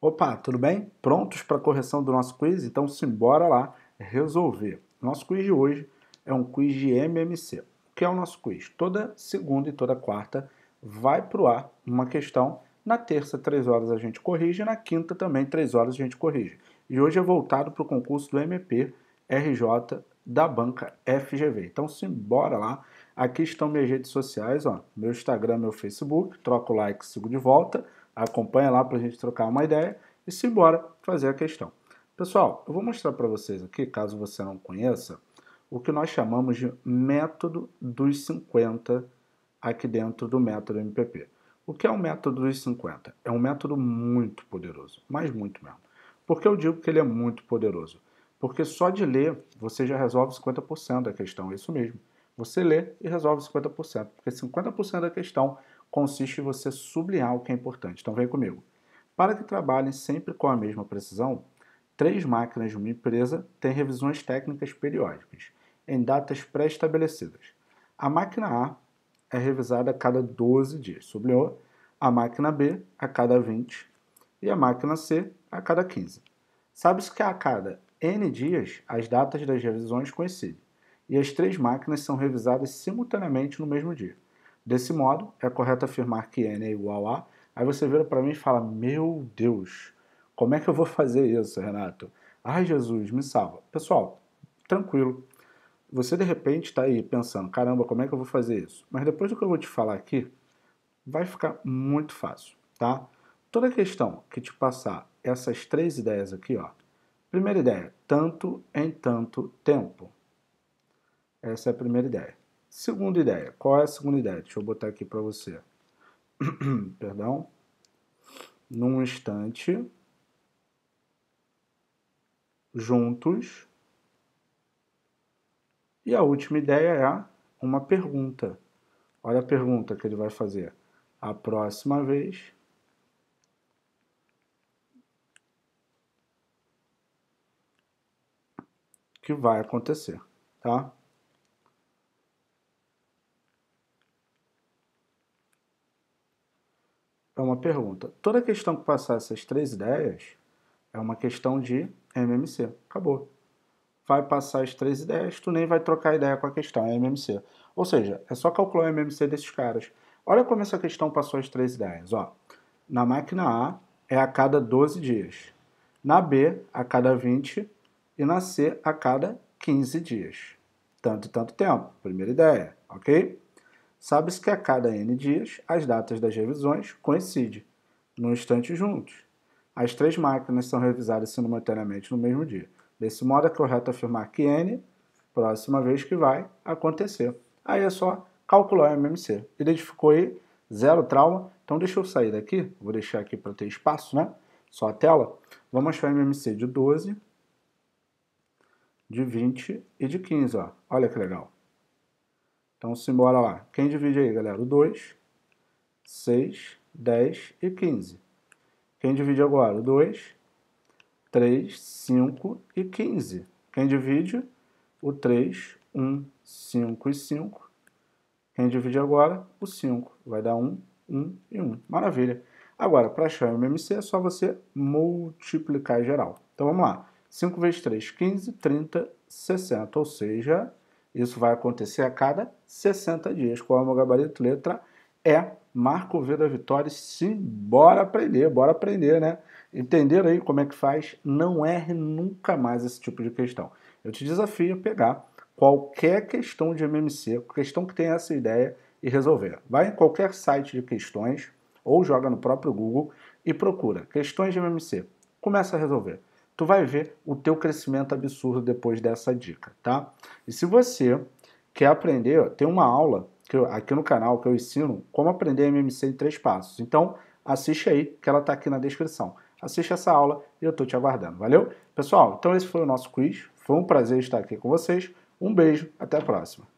Opa, tudo bem? Prontos para a correção do nosso quiz? Então simbora lá resolver. Nosso quiz de hoje é um quiz de MMC. O que é o nosso quiz? Toda segunda e toda quarta vai para o ar uma questão. Na terça, três horas, a gente corrige. Na quinta também, três horas, a gente corrige. E hoje é voltado para o concurso do MP RJ da banca FGV. Então simbora lá. Aqui estão minhas redes sociais, ó, meu Instagram, meu Facebook. Troco o like, sigo de volta. Acompanha lá para a gente trocar uma ideia e se embora fazer a questão. Pessoal, eu vou mostrar para vocês aqui, caso você não conheça, o que nós chamamos de método dos 50 aqui dentro do método MPP. O que é o método dos 50? É um método muito poderoso, mas muito mesmo. Por que eu digo que ele é muito poderoso? Porque só de ler você já resolve 50% da questão, é isso mesmo. Você lê e resolve 50%, porque 50% da questão consiste em você sublinhar o que é importante. Então vem comigo. Para que trabalhem sempre com a mesma precisão, três máquinas de uma empresa têm revisões técnicas periódicas, em datas pré-estabelecidas. A máquina A é revisada a cada 12 dias, sublinhou, a máquina B a cada 20 e a máquina C a cada 15. Sabe-se que a cada N dias as datas das revisões coincidem e as três máquinas são revisadas simultaneamente no mesmo dia. Desse modo, é correto afirmar que n é igual a. Aí você vira para mim e fala: Meu Deus, como é que eu vou fazer isso, Renato? Ai, Jesus, me salva. Pessoal, tranquilo. Você de repente está aí pensando: caramba, como é que eu vou fazer isso? Mas depois do que eu vou te falar aqui, vai ficar muito fácil, tá? Toda questão que te passar essas três ideias aqui, ó. Primeira ideia: tanto em tanto tempo. Essa é a primeira ideia. Segunda ideia. Qual é a segunda ideia? Deixa eu botar aqui para você. Perdão. Num instante, juntos. E a última ideia é uma pergunta. Olha a pergunta que ele vai fazer. A próxima vez. Que vai acontecer, tá? é uma pergunta. Toda questão que passar essas três ideias é uma questão de MMC. Acabou. Vai passar as três ideias, tu nem vai trocar ideia com a questão, é MMC. Ou seja, é só calcular o MMC desses caras. Olha como essa questão passou as três ideias. Ó, na máquina A é a cada 12 dias, na B a cada 20 e na C a cada 15 dias. Tanto e tanto tempo. Primeira ideia, ok? Sabe-se que a cada N dias as datas das revisões coincidem, no instante juntos. As três máquinas são revisadas simultaneamente no mesmo dia. Desse modo, é correto afirmar que N, próxima vez que vai acontecer. Aí é só calcular o MMC. Identificou aí, zero trauma. Então deixa eu sair daqui, vou deixar aqui para ter espaço, né? Só a tela. Vamos achar o MMC de 12, de 20 e de 15, ó. Olha que legal. Então, simbora lá. Quem divide aí, galera? O 2, 6, 10 e 15. Quem divide agora? O 2, 3, 5 e 15. Quem divide? O 3, 1, 5 e 5. Quem divide agora? O 5. Vai dar 1, 1 e 1. Maravilha. Agora, para achar o MMC, é só você multiplicar geral. Então, vamos lá. 5 vezes 3, 15, 30, 60. Ou seja, isso vai acontecer a cada 60 dias. Qual é o meu gabarito? Letra E. Marco V da Vitória. Sim, bora aprender, bora aprender, né? Entenderam aí como é que faz? Não erre nunca mais esse tipo de questão. Eu te desafio a pegar qualquer questão de MMC, questão que tenha essa ideia e resolver. Vai em qualquer site de questões ou joga no próprio Google e procura questões de MMC. Começa a resolver tu vai ver o teu crescimento absurdo depois dessa dica, tá? E se você quer aprender, tem uma aula que eu, aqui no canal que eu ensino como aprender MMC em três passos. Então, assiste aí, que ela está aqui na descrição. Assiste essa aula e eu estou te aguardando, valeu? Pessoal, então esse foi o nosso quiz. Foi um prazer estar aqui com vocês. Um beijo, até a próxima.